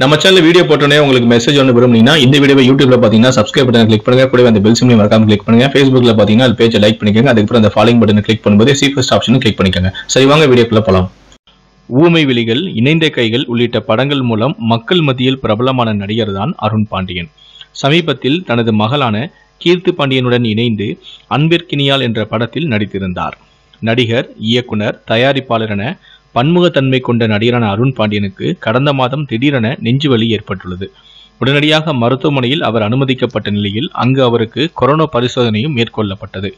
நம்ம channel video போட்டோன்னே உங்களுக்கு மெசேஜ் ஒன்று விரும்புனீங்கன்னா இந்த வீடியோ யூடியூப்ல பார்த்தீங்கன்னா சப்ஸ்கிரைப் பட்டன் கிளிக் பண்ணுங்க கூட அந்த பெல் சிம்லையும் மறக்காம கிளிக் பண்ணுங்க ஃபேஸ்புக்ல பார்த்தீங்கன்னா அது பேஜை லைக் பண்ணிக்கோங்க அதுக்கப்புறம் அந்த ஃபாலோயிங் பட்டன் கிளிக் பண்ணும்போது சீஃபஸ்ட் ஆப்ஷனும் கிளிக் பண்ணிக்கோங்க சரி வாங்க வீடியோக்குள்ள போகலாம் ஊமை விழிகள் இணைந்த கைகள் உள்ளிட்ட படங்கள் மூலம் மக்கள் மத்தியில் பிரபலமான நடிகர் தான் அருண் பாண்டியன் சமீபத்தில் தனது மகளான கீர்த்தி பாண்டியனுடன் இணைந்து அன்பிற்கினியால் என்ற படத்தில் நடித்திருந்தார் நடிகர் இயக்குனர் தயாரிப்பாளர் என பன்முகத்தன்மை கொண்ட நடிகரான அருண் பாண்டியனுக்கு கடந்த மாதம் திடீரென நெஞ்சுவலி ஏற்பட்டுள்ளது உடனடியாக மருத்துவமனையில் அவர் அனுமதிக்கப்பட்ட நிலையில் அங்கு அவருக்கு கொரோனா பரிசோதனையும் மேற்கொள்ளப்பட்டது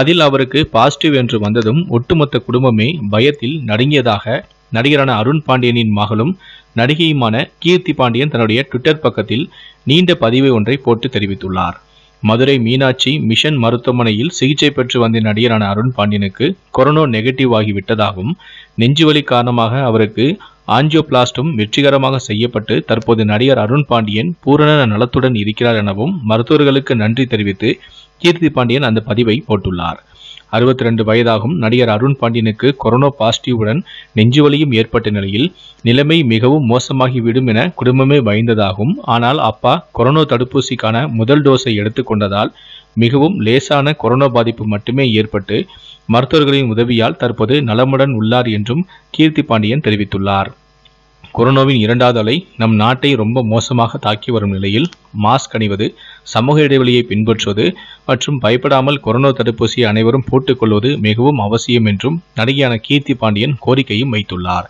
அதில் அவருக்கு பாசிட்டிவ் என்று வந்ததும் ஒட்டுமொத்த குடும்பமே பயத்தில் நடுங்கியதாக நடிகரான அருண் பாண்டியனின் மகளும் நடிகையுமான கீர்த்தி பாண்டியன் தன்னுடைய ட்விட்டர் பக்கத்தில் நீண்ட பதிவு ஒன்றை போட்டு தெரிவித்துள்ளார் மதுரை மீனாட்சி மிஷன் மருத்துவமனையில் சிகிச்சை பெற்று வந்த நடிகரான அருண் பாண்டியனுக்கு கொரோனா நெகட்டிவ் ஆகிவிட்டதாகவும் நெஞ்சுவலி காரணமாக அவருக்கு ஆஞ்சியோபிளாஸ்டும் வெற்றிகரமாக செய்யப்பட்டு தற்போது நடிகர் அருண் பாண்டியன் பூரண நலத்துடன் இருக்கிறார் எனவும் மருத்துவர்களுக்கு நன்றி தெரிவித்து கீர்த்தி பாண்டியன் அந்த பதிவை போட்டுள்ளார் அறுபத்தி ரெண்டு வயதாகும் நடிகர் அருண் பாண்டியனுக்கு கொரோனா பாசிட்டிவுடன் நெஞ்சுவலியும் ஏற்பட்ட நிலையில் நிலைமை மிகவும் மோசமாகிவிடும் என குடும்பமே பயந்ததாகும் ஆனால் அப்பா கொரோனா தடுப்பூசிக்கான முதல் டோஸை எடுத்துக்கொண்டதால் மிகவும் லேசான கொரோனா பாதிப்பு மட்டுமே ஏற்பட்டு மருத்துவர்களின் உதவியால் தற்போது நலமுடன் உள்ளார் என்றும் கீர்த்தி பாண்டியன் தெரிவித்துள்ளார் கொரோனாவின் இரண்டாவது அலை நம் நாட்டை ரொம்ப மோசமாக தாக்கி வரும் நிலையில் மாஸ்க் அணிவது சமூக இடைவெளியை பின்பற்றுவது மற்றும் பயப்படாமல் கொரோனா தடுப்பூசியை அனைவரும் போட்டுக்கொள்வது மிகவும் அவசியம் என்றும் நடிகையான கீர்த்தி பாண்டியன் கோரிக்கையும் வைத்துள்ளார்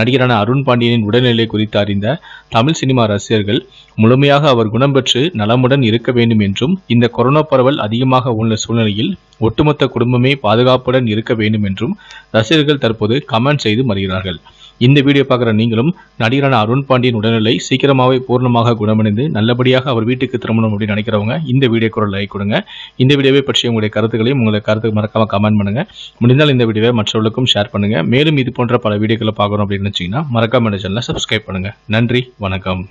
நடிகரான அருண் பாண்டியனின் உடல்நிலை குறித்து அறிந்த தமிழ் சினிமா ரசிகர்கள் முழுமையாக அவர் குணம் பெற்று நலமுடன் இருக்க வேண்டும் என்றும் இந்த கொரோனா பரவல் அதிகமாக உள்ள சூழ்நிலையில் ஒட்டுமொத்த குடும்பமே பாதுகாப்புடன் இருக்க வேண்டும் என்றும் ரசிகர்கள் தற்போது கமெண்ட் செய்து வருகிறார்கள் இந்த வீடியோ பார்க்குற நீங்களும் நடிகரான அருண் பாண்டியன் உடல்நிலை சீக்கிரமாகவே பூர்ணமாக குணமடைந்து நல்லபடியாக அவர் வீட்டுக்கு திரும்பணும் அப்படின்னு நினைக்கிறவங்க இந்த வீடியோக்கு ஒரு லைக் கொடுங்க இந்த வீடியோவை பற்றி உங்களுடைய கருத்துக்களையும் உங்களை கருத்து மறக்காம கமெண்ட் பண்ணுங்கள் முடிந்தால் இந்த வீடியோவை மற்றவர்களுக்கும் ஷேர் பண்ணுங்கள் மேலும் இது போன்ற பல வீடியோக்களை பார்க்குறோம் அப்படின்னு நினச்சிங்கன்னா மறக்காமல் சேனலை சப்ஸ்கிரைப் பண்ணுங்கள் நன்றி வணக்கம்